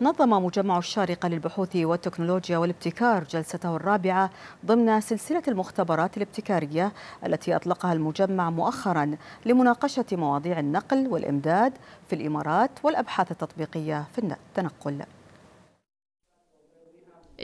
نظم مجمع الشارقة للبحوث والتكنولوجيا والابتكار جلسته الرابعة ضمن سلسلة المختبرات الابتكارية التي أطلقها المجمع مؤخرا لمناقشة مواضيع النقل والإمداد في الإمارات والأبحاث التطبيقية في التنقل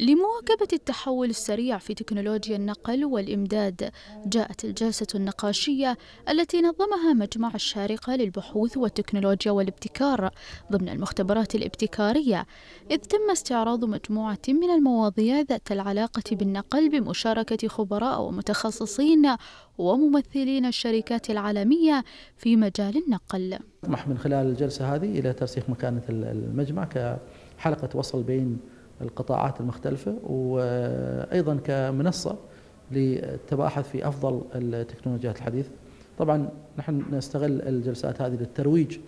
لمواكبة التحول السريع في تكنولوجيا النقل والإمداد جاءت الجلسة النقاشية التي نظمها مجمع الشارقة للبحوث والتكنولوجيا والابتكار ضمن المختبرات الابتكارية إذ تم استعراض مجموعة من المواضيع ذات العلاقة بالنقل بمشاركة خبراء ومتخصصين وممثلين الشركات العالمية في مجال النقل طمح من خلال الجلسة هذه إلى ترسيخ مكانة المجمع كحلقة وصل بين القطاعات المختلفة وأيضا كمنصة للتباحث في أفضل التكنولوجيات الحديثة طبعا نحن نستغل الجلسات هذه للترويج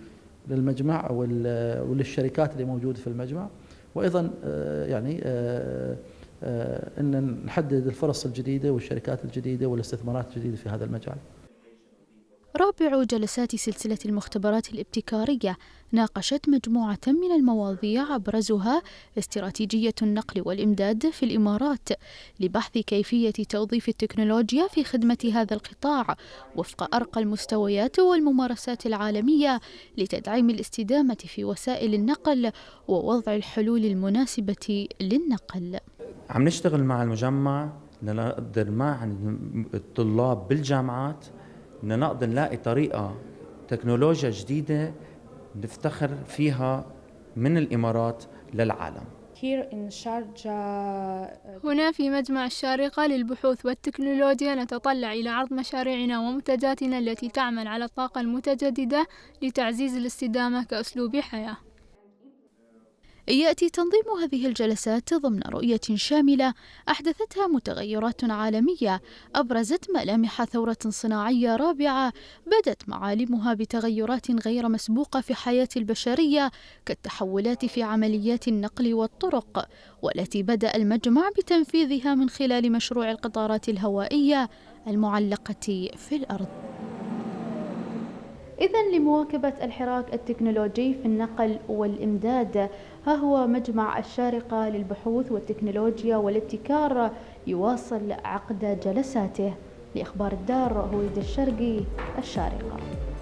للمجمع وللشركات اللي موجودة في المجمع وأيضا آه، يعني آه، آه، أن نحدد الفرص الجديدة والشركات الجديدة والاستثمارات الجديدة في هذا المجال رابع جلسات سلسلة المختبرات الابتكارية ناقشت مجموعة من المواضيع أبرزها استراتيجية النقل والإمداد في الإمارات لبحث كيفية توظيف التكنولوجيا في خدمة هذا القطاع وفق أرقى المستويات والممارسات العالمية لتدعيم الاستدامة في وسائل النقل ووضع الحلول المناسبة للنقل عم نشتغل مع المجمع لنقدر مع الطلاب بالجامعات بدنا نقدر نلاقي طريقه تكنولوجيا جديده نفتخر فيها من الامارات للعالم uh, هنا في مجمع الشارقة للبحوث والتكنولوجيا نتطلع إلى عرض مشاريعنا ومنتجاتنا التي تعمل على الطاقة المتجددة لتعزيز الاستدامة كأسلوب حياة يأتي تنظيم هذه الجلسات ضمن رؤية شاملة أحدثتها متغيرات عالمية أبرزت ملامح ثورة صناعية رابعة بدت معالمها بتغيرات غير مسبوقة في حياة البشرية كالتحولات في عمليات النقل والطرق والتي بدأ المجمع بتنفيذها من خلال مشروع القطارات الهوائية المعلقة في الأرض إذا لمواكبة الحراك التكنولوجي في النقل والإمداد ها هو مجمع الشارقة للبحوث والتكنولوجيا والابتكار يواصل عقد جلساته لإخبار الدار هويد الشرقي الشارقة